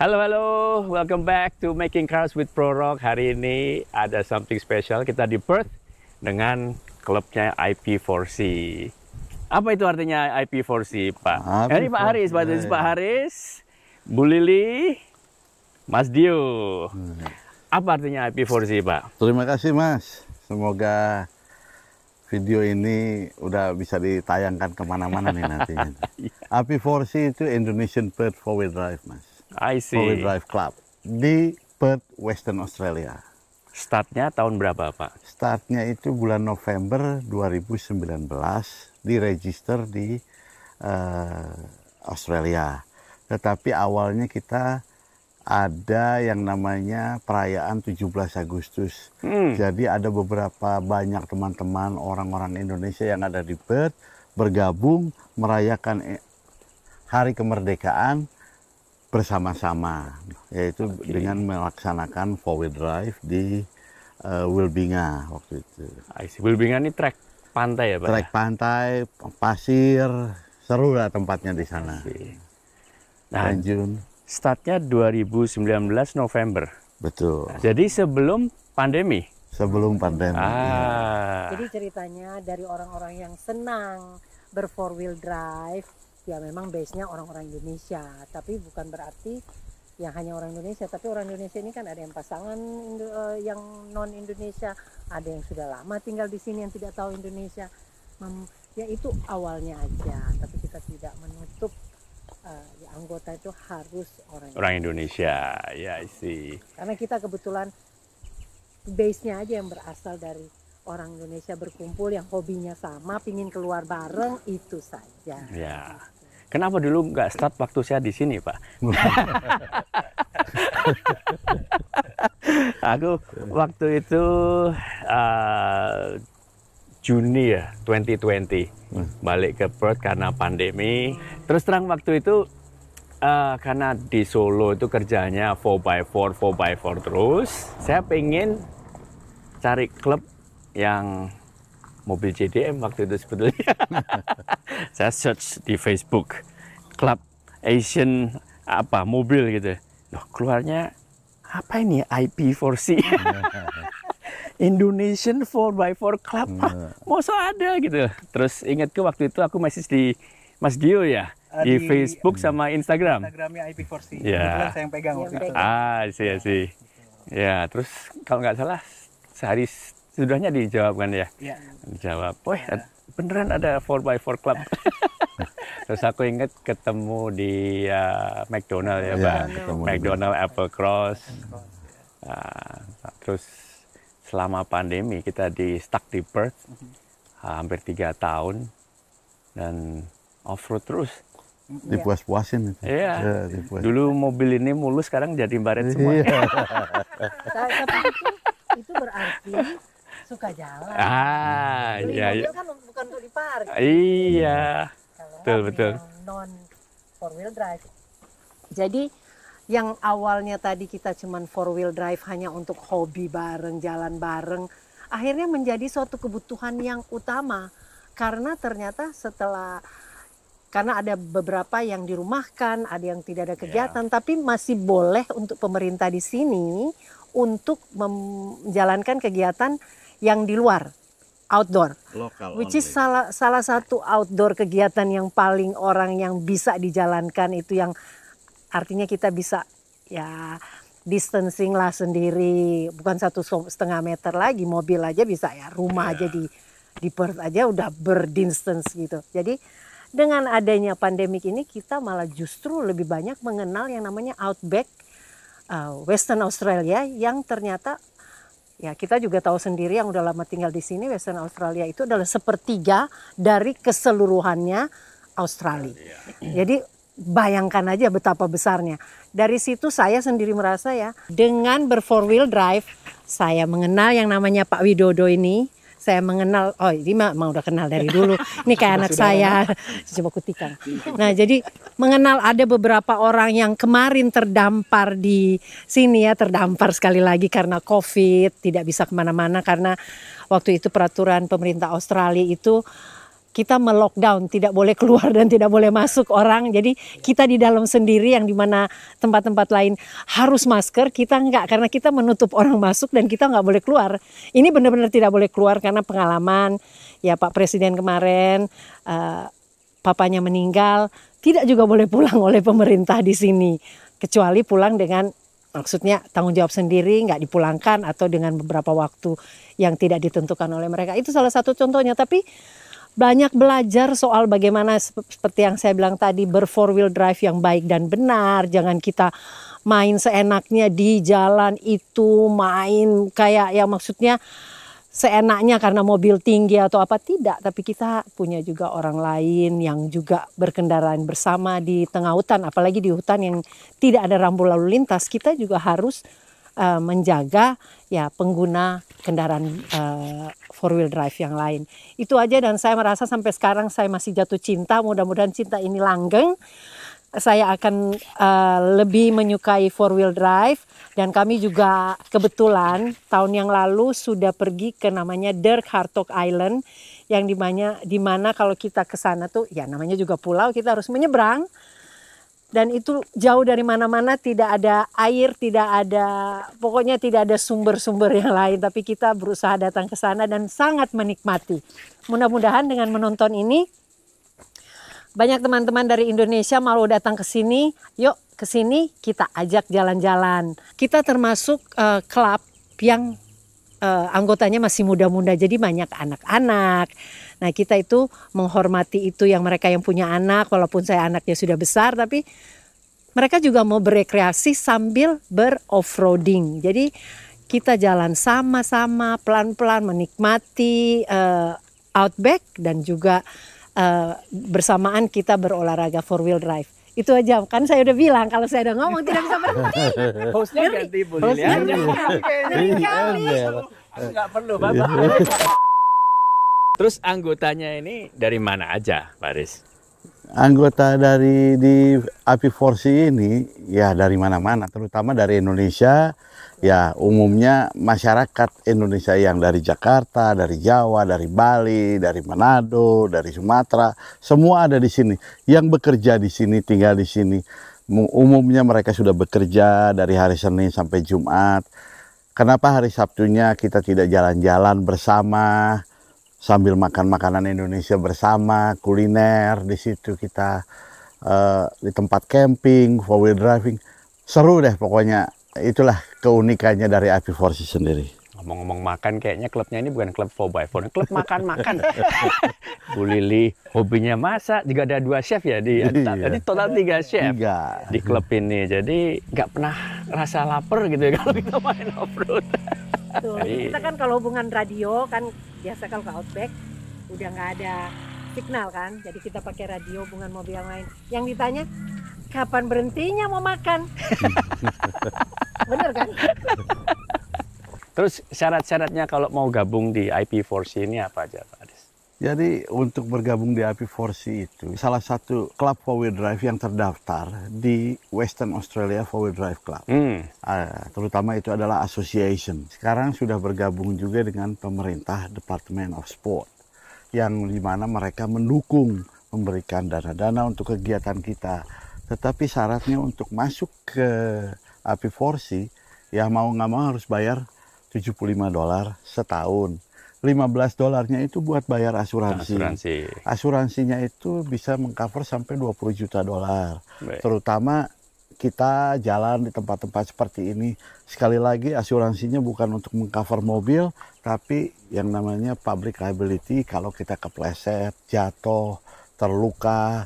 Halo halo, welcome back to Making Cars with Pro Rock. Hari ini ada something special kita di Perth dengan klubnya IP4C. Apa itu artinya IP4C, Pak? ip eh, Ini Pak Haris, Pak, Haris, Pak Haris, Bu Lili, Mas Dio. Hmm. Apa artinya IP4C, Pak? Terima kasih, Mas. Semoga video ini udah bisa ditayangkan kemana-mana nih nantinya. IP4C iya. itu Indonesian Four Wheel Drive, Mas. I see. Drive Club di Perth, Western Australia. Startnya tahun berapa, Pak? Startnya itu bulan November 2019 di register di uh, Australia. Tetapi awalnya kita ada yang namanya perayaan 17 Agustus. Hmm. Jadi ada beberapa banyak teman-teman orang-orang Indonesia yang ada di Perth bergabung merayakan eh, hari kemerdekaan bersama-sama yaitu okay. dengan melaksanakan four wheel drive di uh, Wilbinga waktu itu. Wilbinga ini trek pantai ya pak? Trek ya? pantai, pasir, seru lah tempatnya di sana. Nah, Lanjut. Startnya 2019 November. Betul. Nah, jadi sebelum pandemi. Sebelum pandemi. Ah. Ya. Jadi ceritanya dari orang-orang yang senang ber four wheel drive ya memang base-nya orang-orang Indonesia tapi bukan berarti ya hanya orang Indonesia tapi orang Indonesia ini kan ada yang pasangan Indo, uh, yang non Indonesia ada yang sudah lama tinggal di sini yang tidak tahu Indonesia Mem, ya itu awalnya aja tapi kita tidak menutup uh, ya anggota itu harus orang orang Indonesia ya yeah, sih karena kita kebetulan base-nya aja yang berasal dari orang Indonesia berkumpul yang hobinya sama, pingin keluar bareng itu saja. Ya. Kenapa dulu nggak start waktu saya di sini, Pak? Aku waktu itu uh, Juni ya 2020 hmm. balik ke Perth karena pandemi. Terus terang waktu itu uh, karena di Solo itu kerjanya 4x4, 4x4 terus. Saya pengen cari klub yang mobil JDM waktu itu sebetulnya. saya search di Facebook Club Asian apa mobil gitu. Loh, keluarnya apa ini IP4C? Indonesian 4x4 Club. Nah. Masa ada gitu. Terus ingat ke waktu itu aku masih di Mas Gio ya ah, di, di Facebook di, hmm. sama Instagram. Instagramnya IP4C. Ya. saya yang pegang waktu iya, itu. Ah, sih, sih. Ya. ya, terus kalau nggak salah sehari sudahnya ya? iya. dijawab kan ya. ya. Dijawab, "Wah, ya. beneran ada 4x4 club." Terus aku inget ketemu di uh, McDonald ya, ya Bang. McDonald Apple Cross. Uh, terus selama pandemi kita di stuck di Perth uh hampir tiga tahun dan off road terus mm-hmm. dipuas-puasin. Iya. Yeah. Yeah, dipuas. Dulu mobil ini mulus, sekarang jadi baret semua. yeah. itu, itu berarti suka jalan. Ah, Beli iya, iya. kan bukan untuk diparkir. Iya. Kalau betul, betul. Non four wheel drive. Jadi yang awalnya tadi kita cuman four wheel drive hanya untuk hobi bareng, jalan bareng, akhirnya menjadi suatu kebutuhan yang utama karena ternyata setelah karena ada beberapa yang dirumahkan, ada yang tidak ada iya. kegiatan, yeah. tapi masih boleh untuk pemerintah di sini untuk menjalankan kegiatan yang di luar outdoor. Lokal which is salah salah satu outdoor kegiatan yang paling orang yang bisa dijalankan itu yang artinya kita bisa ya distancing lah sendiri bukan satu setengah meter lagi mobil aja bisa ya rumah yeah. aja di di Perth aja udah berdistance gitu jadi dengan adanya pandemik ini kita malah justru lebih banyak mengenal yang namanya outback uh, Western Australia yang ternyata Ya, kita juga tahu sendiri yang udah lama tinggal di sini Western Australia itu adalah sepertiga dari keseluruhannya Australia. Iya. Jadi bayangkan aja betapa besarnya. Dari situ saya sendiri merasa ya dengan ber wheel drive saya mengenal yang namanya Pak Widodo ini saya mengenal oh ini mah emang udah kenal dari dulu ini kayak anak saya coba kutikan nah jadi mengenal ada beberapa orang yang kemarin terdampar di sini ya terdampar sekali lagi karena covid tidak bisa kemana-mana karena waktu itu peraturan pemerintah Australia itu kita melockdown, tidak boleh keluar dan tidak boleh masuk orang. Jadi kita di dalam sendiri yang dimana tempat-tempat lain harus masker, kita enggak karena kita menutup orang masuk dan kita enggak boleh keluar. Ini benar-benar tidak boleh keluar karena pengalaman ya Pak Presiden kemarin uh, papanya meninggal, tidak juga boleh pulang oleh pemerintah di sini kecuali pulang dengan maksudnya tanggung jawab sendiri nggak dipulangkan atau dengan beberapa waktu yang tidak ditentukan oleh mereka itu salah satu contohnya tapi banyak belajar soal bagaimana seperti yang saya bilang tadi berfour wheel drive yang baik dan benar. Jangan kita main seenaknya di jalan itu, main kayak yang maksudnya seenaknya karena mobil tinggi atau apa tidak, tapi kita punya juga orang lain yang juga berkendaraan bersama di tengah hutan, apalagi di hutan yang tidak ada rambu lalu lintas, kita juga harus Eh, menjaga ya pengguna kendaraan uh, four wheel drive yang lain. Itu aja dan saya merasa sampai sekarang saya masih jatuh cinta. Mudah-mudahan cinta ini langgeng. Saya akan uh, lebih menyukai four wheel drive dan kami juga kebetulan tahun yang lalu sudah pergi ke namanya Dirk Hartog Island yang dimana dimana kalau kita ke sana tuh ya namanya juga pulau kita harus menyeberang dan itu jauh dari mana-mana tidak ada air tidak ada pokoknya tidak ada sumber-sumber yang lain tapi kita berusaha datang ke sana dan sangat menikmati mudah-mudahan dengan menonton ini banyak teman-teman dari Indonesia mau datang ke sini yuk ke sini kita ajak jalan-jalan kita termasuk uh, klub yang uh, anggotanya masih muda-muda jadi banyak anak-anak. Nah, kita itu menghormati itu yang mereka yang punya anak walaupun saya anaknya sudah besar tapi mereka juga mau berekreasi sambil beroffroading. Jadi kita jalan sama-sama pelan-pelan menikmati uh, outback dan juga uh, bersamaan kita berolahraga four wheel drive. Itu aja kan saya udah bilang kalau saya udah ngomong tidak bisa berhenti. Hostnya ganti Bu Hostnya Enggak perlu Bapak. Terus anggotanya ini dari mana aja, Baris? Anggota dari di api Forsi ini ya dari mana-mana, terutama dari Indonesia, ya umumnya masyarakat Indonesia yang dari Jakarta, dari Jawa, dari Bali, dari Manado, dari Sumatera, semua ada di sini. Yang bekerja di sini, tinggal di sini. Umumnya mereka sudah bekerja dari hari Senin sampai Jumat. Kenapa hari Sabtunya kita tidak jalan-jalan bersama sambil makan makanan Indonesia bersama, kuliner di situ kita uh, di tempat camping, four wheel driving. Seru deh pokoknya itulah keunikannya dari IP Force sendiri. Ngomong-ngomong makan, kayaknya klubnya ini bukan klub 4x4, klub makan-makan. Bu Lili hobinya masak, juga ada dua chef ya di Iya. Jadi total tiga chef tiga. di klub ini. Jadi nggak pernah rasa lapar gitu ya kalau kita main off-road. kita kan kalau hubungan radio kan biasa kalau ke Outback udah nggak ada signal kan. Jadi kita pakai radio hubungan mobil yang lain. Yang ditanya, kapan berhentinya mau makan? Bener kan? Terus syarat-syaratnya kalau mau gabung di IP4C ini apa aja Pak Aris? Jadi untuk bergabung di IP4C itu salah satu klub four-wheel drive yang terdaftar di Western Australia Four-Wheel Drive Club. Hmm. Ah, terutama itu adalah association. Sekarang sudah bergabung juga dengan pemerintah Department of Sport yang dimana mereka mendukung memberikan dana-dana untuk kegiatan kita. Tetapi syaratnya untuk masuk ke api 4 ya mau nggak mau harus bayar 75 dolar setahun 15 dolarnya itu buat bayar asuransi. asuransi. Asuransinya itu bisa mengcover sampai 20 juta dolar. Terutama kita jalan di tempat-tempat seperti ini. Sekali lagi asuransinya bukan untuk mengcover mobil, tapi yang namanya public liability kalau kita kepleset, jatuh, terluka,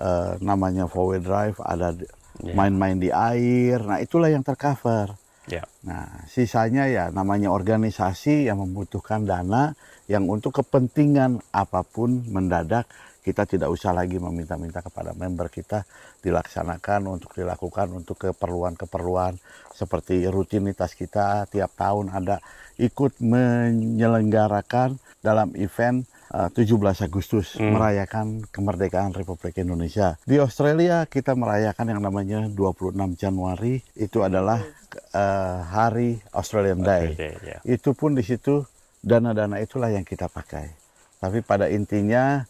eh, namanya four wheel drive ada main ya. main-main di air. Nah, itulah yang tercover. Yeah. Nah, sisanya ya namanya organisasi yang membutuhkan dana yang untuk kepentingan apapun mendadak kita tidak usah lagi meminta-minta kepada member kita dilaksanakan untuk dilakukan untuk keperluan-keperluan seperti rutinitas kita tiap tahun ada ikut menyelenggarakan dalam event 17 eh, Agustus hmm. merayakan kemerdekaan Republik Indonesia. Di Australia kita merayakan yang namanya 26 Januari itu adalah uh, hari Australian Day. Okay, yeah. Itu pun di situ dana-dana itulah yang kita pakai. Tapi pada intinya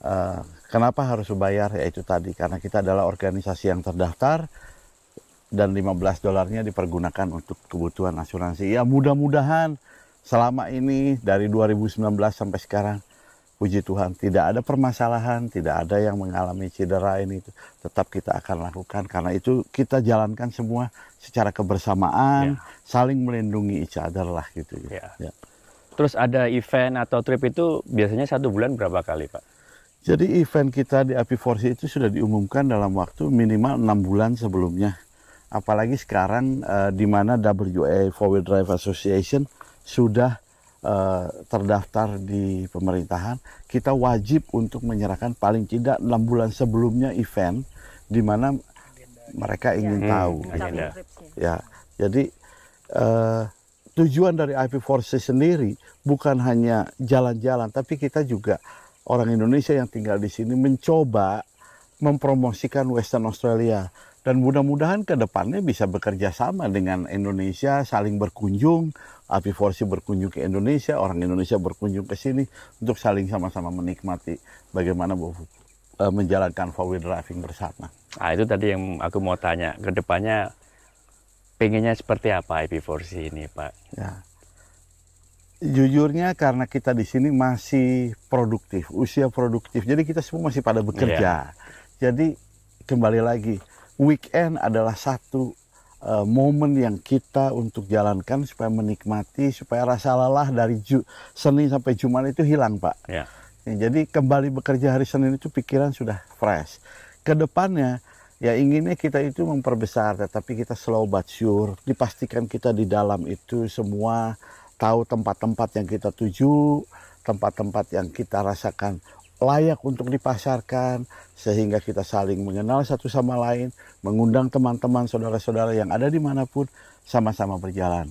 uh, kenapa harus bayar yaitu tadi karena kita adalah organisasi yang terdaftar dan 15 dolarnya dipergunakan untuk kebutuhan asuransi. Ya mudah-mudahan selama ini dari 2019 sampai sekarang puji Tuhan tidak ada permasalahan, tidak ada yang mengalami cedera ini tetap kita akan lakukan karena itu kita jalankan semua secara kebersamaan, ya. saling melindungi each other lah gitu ya. ya. Terus ada event atau trip itu biasanya satu bulan berapa kali Pak? Jadi event kita di Api Forsi itu sudah diumumkan dalam waktu minimal enam bulan sebelumnya. Apalagi sekarang uh, di mana WA Forward Drive Association sudah Eh, terdaftar di pemerintahan, kita wajib untuk menyerahkan paling tidak enam bulan sebelumnya event di mana mereka ingin ya, tahu. Ya, jadi uh, tujuan dari ip Force sendiri bukan hanya jalan-jalan, tapi kita juga orang Indonesia yang tinggal di sini mencoba mempromosikan Western Australia dan mudah-mudahan ke depannya bisa bekerja sama dengan Indonesia, saling berkunjung, Apiforsi berkunjung ke Indonesia, orang Indonesia berkunjung ke sini untuk saling sama-sama menikmati bagaimana e, menjalankan Four Wheel driving bersama. Ah itu tadi yang aku mau tanya, ke depannya pengennya seperti apa IP4C ini Pak? Ya. Jujurnya karena kita di sini masih produktif, usia produktif, jadi kita semua masih pada bekerja. Ya. Jadi kembali lagi, weekend adalah satu uh, momen yang kita untuk jalankan supaya menikmati supaya rasa lelah dari Ju, Senin sampai Jumat itu hilang Pak. Ya. Ya, jadi kembali bekerja hari Senin itu pikiran sudah fresh. Kedepannya ya inginnya kita itu memperbesar tetapi kita slow but sure dipastikan kita di dalam itu semua tahu tempat-tempat yang kita tuju tempat-tempat yang kita rasakan layak untuk dipasarkan sehingga kita saling mengenal satu sama lain, mengundang teman-teman saudara-saudara yang ada di dimanapun sama-sama berjalan.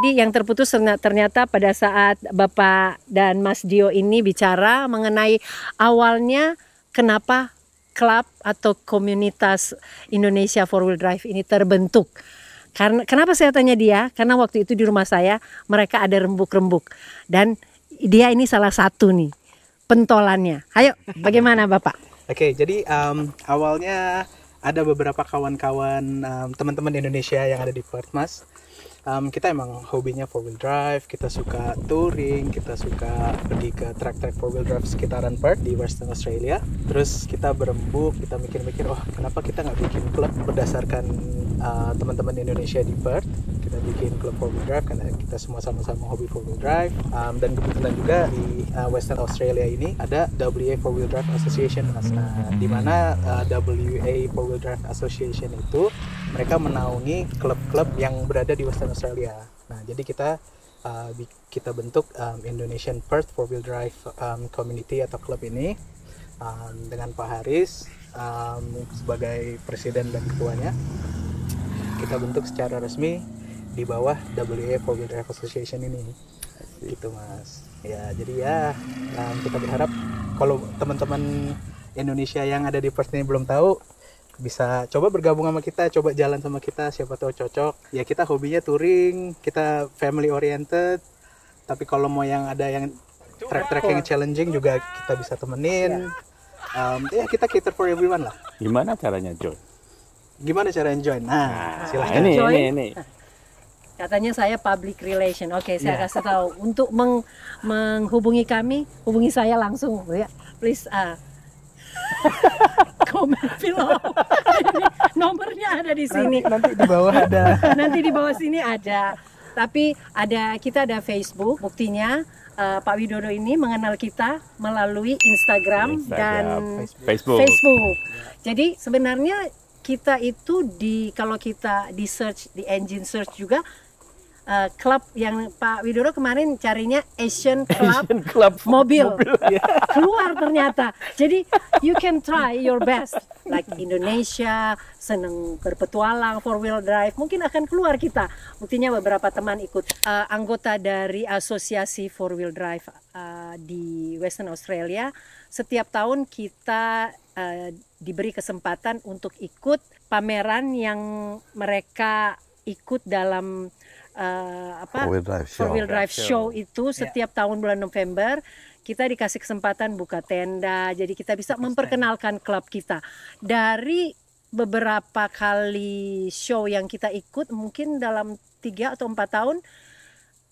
Jadi yang terputus ternyata pada saat Bapak dan Mas Dio ini bicara mengenai awalnya kenapa klub atau komunitas Indonesia Four Wheel Drive ini terbentuk. Karena kenapa saya tanya dia? Karena waktu itu di rumah saya mereka ada rembuk-rembuk dan dia ini salah satu nih pentolannya. Ayo, bagaimana Bapak? Oke, okay, jadi um, awalnya ada beberapa kawan-kawan um, teman-teman di Indonesia yang ada di Perth, Um, kita emang hobinya four wheel drive, kita suka touring, kita suka pergi ke track-track four wheel drive sekitaran Perth di Western Australia. Terus kita berembuk, kita mikir-mikir, oh kenapa kita nggak bikin klub berdasarkan uh, teman-teman Indonesia di Perth? kita bikin klub four wheel drive karena kita semua sama-sama hobi four wheel drive um, dan kebetulan juga di uh, Western Australia ini ada WA Four Wheel Drive Association mas nah di mana uh, WA Four Wheel Drive Association itu mereka menaungi klub-klub yang berada di Western Australia nah jadi kita uh, kita bentuk um, Indonesian Perth Four Wheel Drive um, Community atau klub ini um, dengan Pak Haris um, sebagai presiden dan ketuanya kita bentuk secara resmi di bawah WA e Four Association ini gitu mas ya jadi ya um, kita berharap kalau teman-teman Indonesia yang ada di Perth ini belum tahu bisa coba bergabung sama kita, coba jalan sama kita, siapa tahu cocok. Ya kita hobinya touring, kita family oriented. Tapi kalau mau yang ada yang track-track yang challenging juga kita bisa temenin. Um, ya kita cater for everyone lah. Gimana caranya join? Gimana caranya join? Nah, nah silahkan. Ini, ini, ini. Katanya saya public relation. Oke, okay, saya yeah. kasih tahu. Untuk meng menghubungi kami, hubungi saya langsung, ya. Please uh, komen below. nomornya ada di sini. Nanti, nanti di bawah ada. nanti di bawah sini ada. Tapi ada kita ada Facebook. Buktinya uh, Pak Widodo ini mengenal kita melalui Instagram, Instagram dan Facebook. Facebook. Jadi sebenarnya kita itu di kalau kita di search di engine search juga uh, klub yang Pak Widodo kemarin carinya Asian Club, Asian Club mobil. mobil. Keluar ternyata. Jadi you can try your best. Like Indonesia, seneng berpetualang, four wheel drive, mungkin akan keluar kita. Buktinya beberapa teman ikut uh, anggota dari asosiasi four wheel drive uh, di Western Australia. Setiap tahun kita uh, diberi kesempatan untuk ikut pameran yang mereka ikut dalam uh, apa four wheel drive show, -wheel drive show itu ya. setiap tahun bulan November kita dikasih kesempatan buka tenda jadi kita bisa memperkenalkan klub kita dari beberapa kali show yang kita ikut mungkin dalam tiga atau empat tahun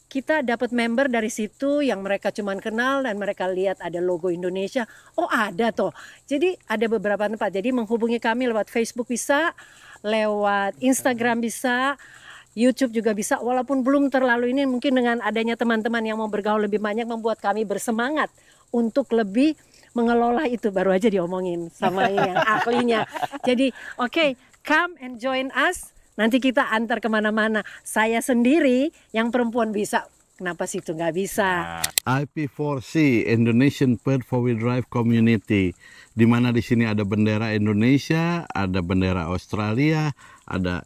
kita dapat member dari situ yang mereka cuman kenal dan mereka lihat ada logo Indonesia. Oh, ada toh. Jadi ada beberapa tempat. Jadi menghubungi kami lewat Facebook bisa, lewat Instagram bisa, YouTube juga bisa walaupun belum terlalu ini mungkin dengan adanya teman-teman yang mau bergaul lebih banyak membuat kami bersemangat untuk lebih mengelola itu baru aja diomongin sama yang ahlinya. Jadi oke okay, come and join us nanti kita antar kemana-mana. Saya sendiri yang perempuan bisa kenapa sih itu nggak bisa? Nah. IP4C Indonesian Pet for Wheel Drive Community, di mana di sini ada bendera Indonesia, ada bendera Australia, ada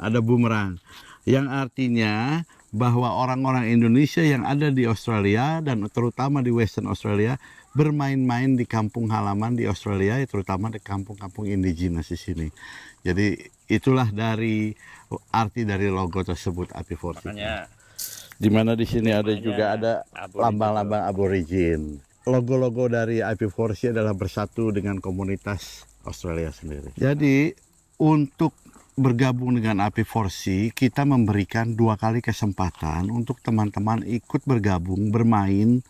ada bumerang yang artinya bahwa orang-orang Indonesia yang ada di Australia dan terutama di Western Australia bermain-main di kampung halaman di Australia, ya, terutama di kampung-kampung indigenous di sini. Jadi itulah dari arti dari logo tersebut Apiforti. Makanya di mana di sini ada juga ada lambang-lambang aborigin. Logo-logo dari IP4C adalah bersatu dengan komunitas Australia sendiri. Jadi untuk bergabung dengan AP4C, kita memberikan dua kali kesempatan untuk teman-teman ikut bergabung bermain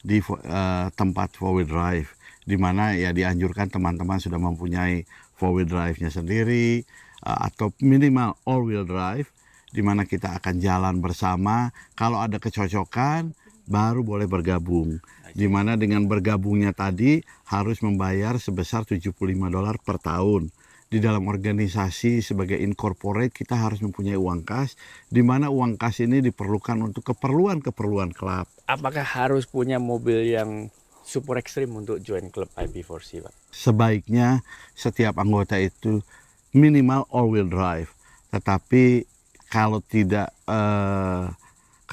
di uh, tempat four wheel drive di mana ya dianjurkan teman-teman sudah mempunyai four wheel drive-nya sendiri uh, atau minimal all wheel drive di mana kita akan jalan bersama kalau ada kecocokan baru boleh bergabung di mana dengan bergabungnya tadi harus membayar sebesar 75 dolar per tahun di dalam organisasi sebagai incorporate kita harus mempunyai uang kas di mana uang kas ini diperlukan untuk keperluan-keperluan klub. Apakah harus punya mobil yang super ekstrim untuk join klub IP4C, Pak? Sebaiknya setiap anggota itu minimal all wheel drive. Tetapi kalau tidak eh,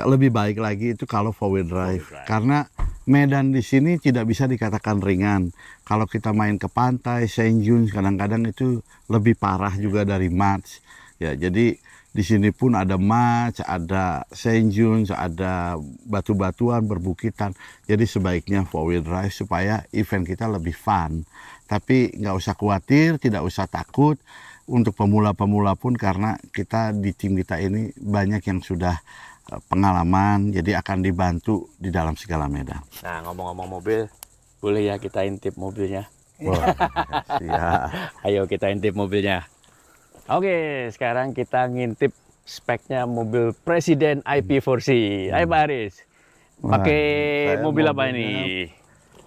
lebih baik lagi itu kalau four wheel drive, drive. karena medan di sini tidak bisa dikatakan ringan. Kalau kita main ke pantai, Saint Junes kadang-kadang itu lebih parah juga ya. dari match. Ya, jadi di sini pun ada match, ada Saint Junes, ada batu-batuan, berbukitan. Jadi sebaiknya four wheel drive supaya event kita lebih fun. Tapi nggak usah khawatir, tidak usah takut. Untuk pemula-pemula pun karena kita di tim kita ini banyak yang sudah Eh, pengalaman, jadi akan dibantu di dalam segala medan. Nah, ngomong-ngomong mobil, boleh ya kita intip mobilnya? Wah, ya. Ayo kita intip mobilnya. Oke, sekarang kita ngintip speknya mobil Presiden IP4C. Hmm. Ayo Pak Aris, pakai mobil apa ini?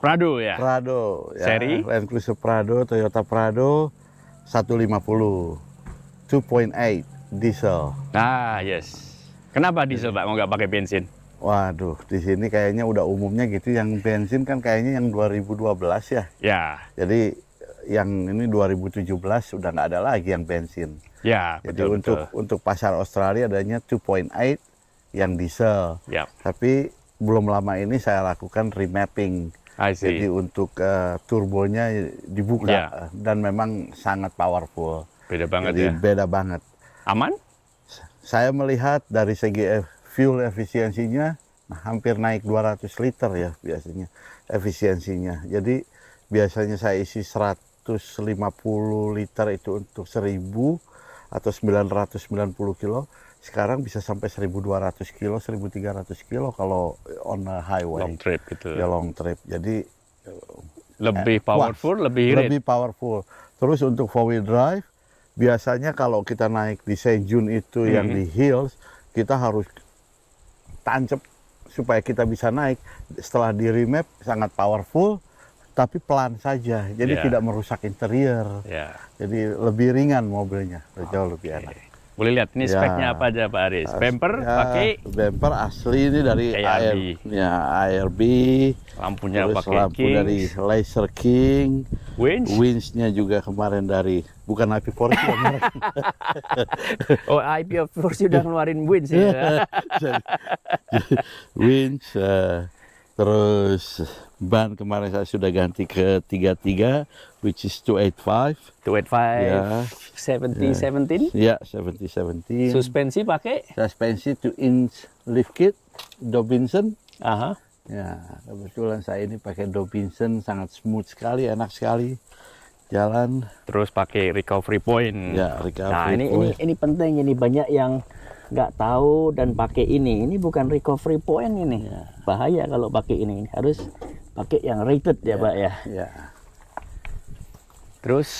Prado ya? Prado. Ya. Seri? Land Cruiser Prado, Toyota Prado 150. 2.8 diesel. Nah, yes. Kenapa iya. diesel Pak mau nggak pakai bensin? Waduh, di sini kayaknya udah umumnya gitu yang bensin kan kayaknya yang 2012 ya. Ya. Jadi yang ini 2017 sudah nggak ada lagi yang bensin. Ya, Jadi betul, untuk untuk pasar Australia adanya 2.8 yang diesel. Ya. Tapi belum lama ini saya lakukan remapping. Jadi untuk uh, turbonya dibuka ya. dan memang sangat powerful. Beda banget Jadi ya. beda banget. Aman? saya melihat dari segi e, fuel efisiensinya nah, hampir naik 200 liter ya biasanya efisiensinya. Jadi biasanya saya isi 150 liter itu untuk 1000 atau 990 kilo sekarang bisa sampai 1200 kilo, 1300 kilo kalau on a highway. Long trip gitu. Ya, ya long trip. Jadi lebih eh, powerful, lebih irit. Lebih powerful. Terus untuk four wheel drive biasanya kalau kita naik di Sejun itu hmm. yang di hills kita harus tancap supaya kita bisa naik setelah di remap sangat powerful tapi pelan saja jadi yeah. tidak merusak interior yeah. jadi lebih ringan mobilnya jauh jauh lebih enak boleh lihat ini ya. speknya apa aja Pak Aris? Bumper ya, pakai bumper asli ini dari ARB. Ya, ARB. Lampunya Terus pakai lampu Kings. dari Laser King. Winch. winch juga kemarin dari bukan ip Force Oh, ip Force sudah ngeluarin winch ya. winch uh, Terus ban kemarin saya sudah ganti ke 33 which is 285. 285. Yeah. 70 yeah. 17. Yeah, 70 17. Suspensi pakai? Suspensi 2 inch lift kit Dobinson. Aha. Uh -huh. Ya, kebetulan saya ini pakai Dobinson sangat smooth sekali, enak sekali jalan. Terus pakai recovery point. Ya, recovery nah, ini, point. ini ini penting ini banyak yang nggak tahu dan pakai ini. Ini bukan recovery point ini. Ya. Bahaya kalau pakai ini. Harus pakai yang rated ya, ya Pak ya. ya. Terus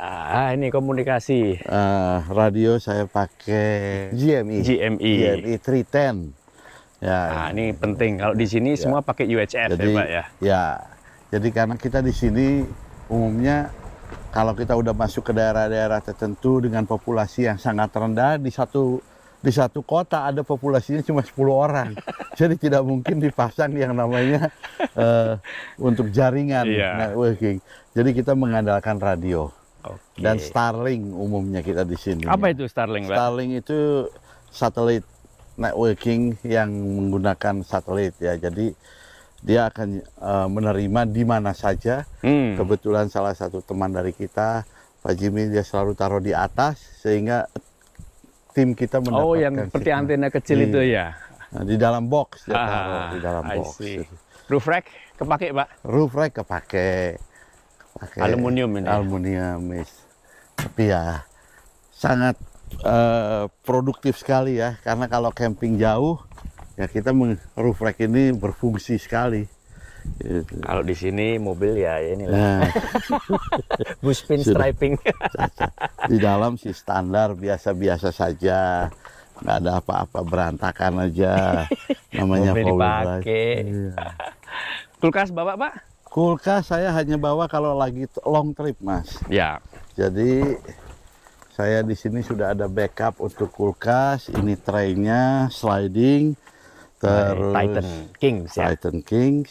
ah ini komunikasi. Uh, radio saya pakai GMI. GMI. GMI 310. Ya. Nah, ini penting. Kalau di sini ya. semua pakai UHF ya, jadi, ya, Pak ya. Ya. Jadi karena kita di sini umumnya kalau kita udah masuk ke daerah-daerah tertentu dengan populasi yang sangat rendah di satu di satu kota ada populasinya cuma 10 orang. Jadi tidak mungkin dipasang yang namanya uh, untuk jaringan yeah. Iya. networking. Jadi kita mengandalkan radio. Okay. Dan Starlink umumnya kita di sini. Apa itu Starlink, Pak? Starlink itu satelit networking yang menggunakan satelit ya. Jadi dia akan uh, menerima di mana saja. Hmm. Kebetulan salah satu teman dari kita, Pak Jimmy, dia selalu taruh di atas sehingga tim kita oh, mendapatkan. Oh, yang seperti signal. antena kecil di, iya. itu ya. Nah, di dalam box ya, ah, di dalam I box. See. Gitu. Roof rack kepake, Pak? Roof rack kepake. kepake. Aluminium ini. Ya? Aluminium, ya. Tapi ya sangat uh, produktif sekali ya karena kalau camping jauh ya kita roof rack ini berfungsi sekali. Gitu. Kalau di sini mobil ya lah. Nah. Buspin striping. di dalam sih standar biasa-biasa saja. Nggak ada apa-apa berantakan aja. Namanya mobil dipakai. Iya. Kulkas bawa pak? Kulkas saya hanya bawa kalau lagi long trip mas. Ya. Jadi saya di sini sudah ada backup untuk kulkas. Ini traynya sliding, terus Titan Kings. Ya. Titan ya? Kings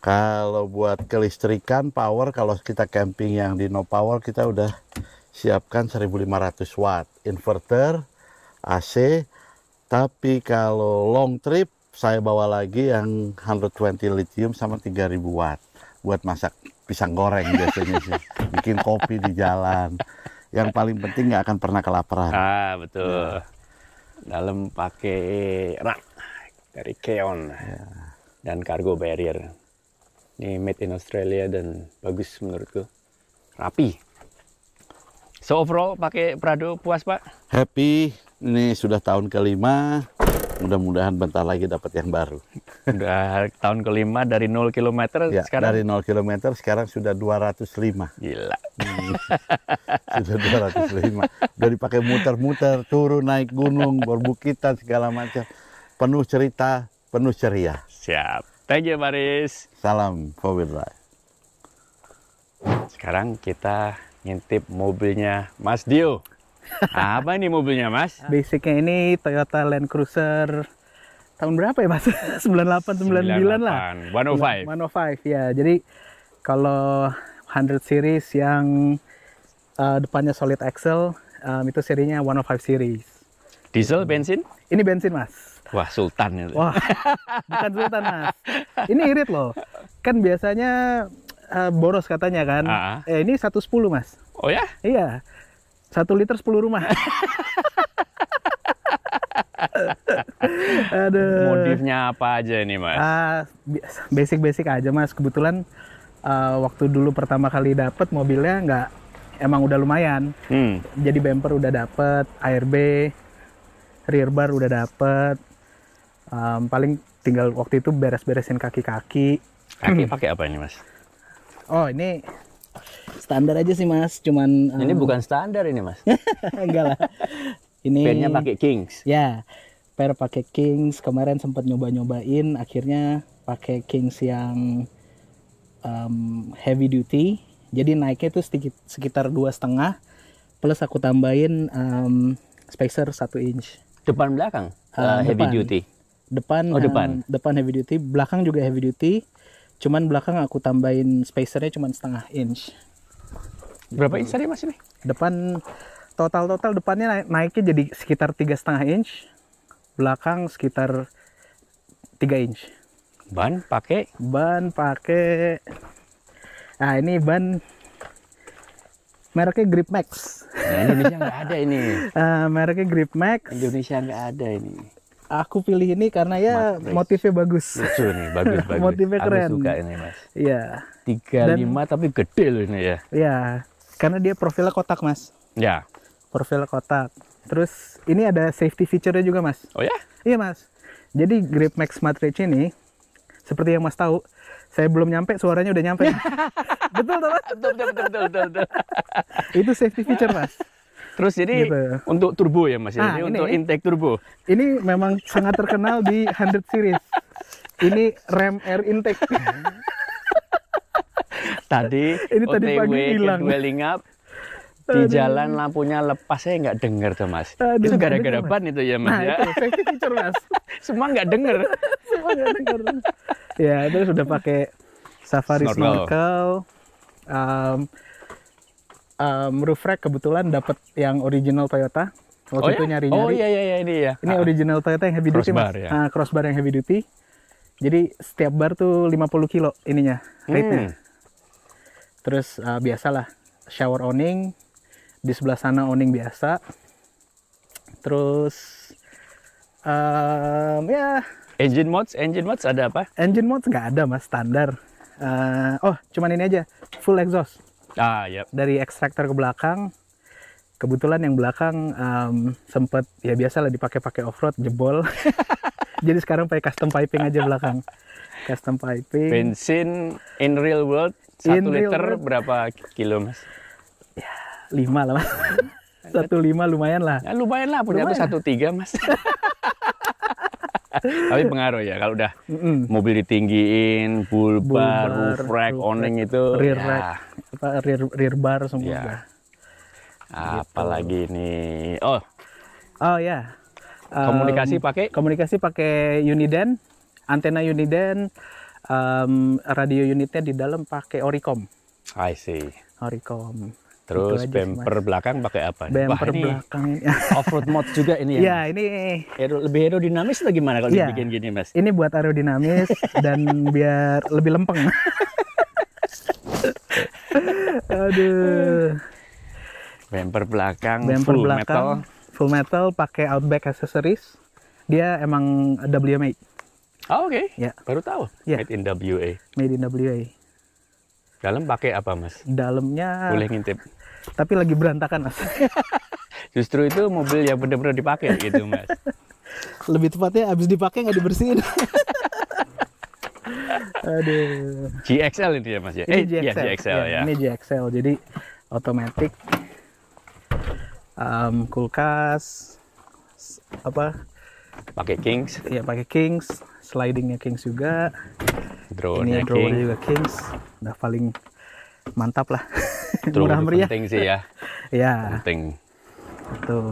kalau buat kelistrikan power kalau kita camping yang di no power kita udah siapkan 1500 watt inverter AC tapi kalau long trip saya bawa lagi yang 120 lithium sama 3000 watt buat masak pisang goreng biasanya sih bikin kopi di jalan yang paling penting nggak akan pernah kelaparan ah betul ya. dalam pakai rak dari Keon ya. dan cargo barrier ini made in Australia dan bagus menurutku rapi so overall pakai Prado puas pak happy ini sudah tahun kelima mudah-mudahan bentar lagi dapat yang baru. Udah tahun kelima dari 0 km ya, sekarang? Dari 0 km sekarang sudah 205. Gila. Hmm. sudah 205. Udah dipakai muter-muter, turun naik gunung, berbukitan segala macam. Penuh cerita, penuh ceria. Siap. Thank you Baris. Salam four-wheel Sekarang kita ngintip mobilnya Mas Dio. Apa ini mobilnya Mas? Basicnya ini Toyota Land Cruiser tahun berapa ya Mas? 98, 99, lah. 105. 105 ya. Jadi kalau 100 series yang uh, depannya solid axle um, itu serinya 105 series. Diesel, bensin? Ini bensin Mas. Wah Sultan itu. Wah bukan Sultan mas. Ini irit loh. Kan biasanya uh, boros katanya kan. Uh ah. -huh. eh, ini sepuluh mas. Oh ya? Iya. Satu liter sepuluh rumah. Aduh. Modifnya apa aja ini mas? Ah, basic-basic aja mas. Kebetulan uh, waktu dulu pertama kali dapet mobilnya nggak emang udah lumayan. Hmm. Jadi bumper udah dapet, ARB, rear bar udah dapet, um, paling tinggal waktu itu beres-beresin kaki-kaki kaki pakai apa ini mas oh ini standar aja sih mas cuman um... ini eh, bukan standar ini mas enggak lah ini pennya pakai kings ya per pakai kings kemarin sempat nyoba-nyobain akhirnya pakai kings yang um, heavy duty jadi naiknya itu sedikit sekitar dua setengah plus aku tambahin um, spacer satu inch depan belakang uh, heavy depan. duty depan oh, eh, depan uh, depan heavy duty belakang juga heavy duty cuman belakang aku tambahin spacernya cuman setengah inch berapa inch tadi mas ini depan total total depannya naik, naiknya jadi sekitar tiga setengah inch belakang sekitar tiga inch ban pakai ban pakai nah ini ban mereknya Grip Max. Nah, Indonesia nggak ada ini. Uh, mereknya Grip Max. Indonesia nggak ada ini aku pilih ini karena ya Matrix. motifnya bagus. Lucu nih, bagus bagus. motifnya aku keren. Aku suka ini mas. Iya. Tiga lima tapi gede loh ini ya. Iya, karena dia profilnya kotak mas. Ya. Profil kotak. Terus ini ada safety feature-nya juga mas. Oh ya? Iya mas. Jadi Grip Max Matrix ini seperti yang mas tahu, saya belum nyampe suaranya udah nyampe. betul, betul, betul, betul, betul, betul, betul. Itu safety feature mas. Terus jadi gitu ya. untuk turbo ya Mas, nah, jadi ini, untuk intake turbo. Ini memang sangat terkenal di 100 series. Ini rem air intake. tadi ini OTW tadi pagi hilang. welling up di jalan lampunya lepas saya nggak dengar tuh mas Aduh, itu gara-gara ban itu ya mas nah, ya itu saya feature mas semua nggak dengar semua nggak dengar ya itu sudah pakai safari snorkel, snorkel. Um, um, roof rack kebetulan dapat yang original Toyota. Waktu oh, itu nyari nyari-nyari. Oh iya, iya iya ini ya. Ini ah. original Toyota yang heavy crossbar, duty crossbar Ya. Uh, ah, crossbar yang heavy duty. Jadi setiap bar tuh 50 kilo ininya, rate-nya. Hmm. Terus uh, biasalah shower awning di sebelah sana awning biasa. Terus um, ya engine mods, engine mods ada apa? Engine mods nggak ada mas standar. Uh, oh cuman ini aja full exhaust. Ah, yep. Dari ekstraktor ke belakang, kebetulan yang belakang um, sempet ya biasa lah dipakai-pakai off-road jebol. Jadi sekarang pakai custom piping aja belakang. Custom piping. Bensin in real world satu liter world. berapa kilo mas? Ya, lima lah mas. satu lima lumayan lah. Ya, lumayan lah punya satu tiga mas. Tapi pengaruh ya kalau udah mm -hmm. mobil ditinggiin, bulbar, bulbar roof rack, roof rack, awning itu rear ya, rack rear, rear bar semua ya. apalagi gitu. ini oh oh ya um, komunikasi pakai komunikasi pakai Uniden antena Uniden um, radio unitnya di dalam pakai Oricom I see Oricom Terus gitu bumper aja, belakang pakai apa? Bumper Wah, ini belakang off road mode juga ini ya. Iya, ini Aero, lebih aerodinamis atau gimana kalau ya, dibikin gini, Mas? Ini buat aerodinamis dan biar lebih lempeng. Aduh. Bumper belakang Bumper full belakang, metal. Full metal pakai Outback accessories. Dia emang WMA. Oh, oke. Okay. Ya. Baru tahu. Ya. Made in WA. Made in WA. Dalam pakai apa, Mas? Dalamnya boleh ngintip. Tapi lagi berantakan, Mas. Justru itu mobil yang benar-benar dipakai gitu, Mas. Lebih tepatnya habis dipakai nggak dibersihin. Aduh. GXL ini ya Mas ya? Ini eh, GXL. Ya, GXL ya, ya. Ini GXL. Jadi otomatis um, kulkas apa? Pakai Kings. Iya, pakai Kings. Slidingnya Kings juga. Drone ini drone King. juga Kings. Udah paling mantap lah. Drone Murah meriah. Penting sih ya. ya. Penting. Itu.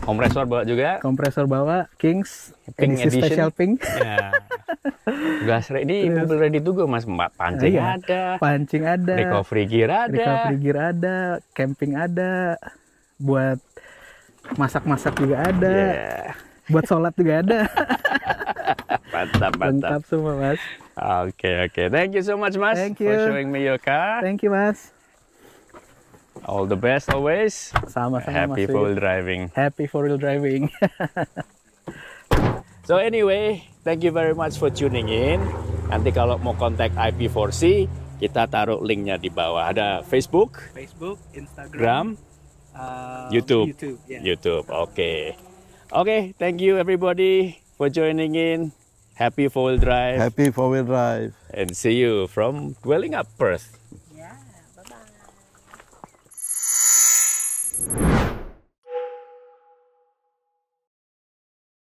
kompresor bawa juga kompresor bawa Kings pink edisi edition. special pink ya. Gas ready, mobil ready tuh gue mas. Pancing iya, ada. Pancing ada. Recovery gear ada. Recovery gear ada. Camping ada. Buat masak-masak juga ada. Yeah. Buat sholat juga ada. mantap, mantap. Lengkap semua mas. Oke, okay, oke. Okay. Thank you so much mas. Thank you. For showing me your car. Thank you mas. All the best always. Sama-sama Happy for Happy driving. Happy for wheel driving. so anyway, Thank you very much for tuning in. Nanti kalau mau kontak IP4C, kita taruh linknya di bawah. Ada Facebook, Facebook, Instagram, Instagram uh, YouTube, YouTube. Yeah. YouTube. Oke, okay. oke. Okay, thank you everybody for joining in. Happy four wheel drive. Happy four wheel drive. And see you from Dwelling Up Perth. Yeah, bye bye.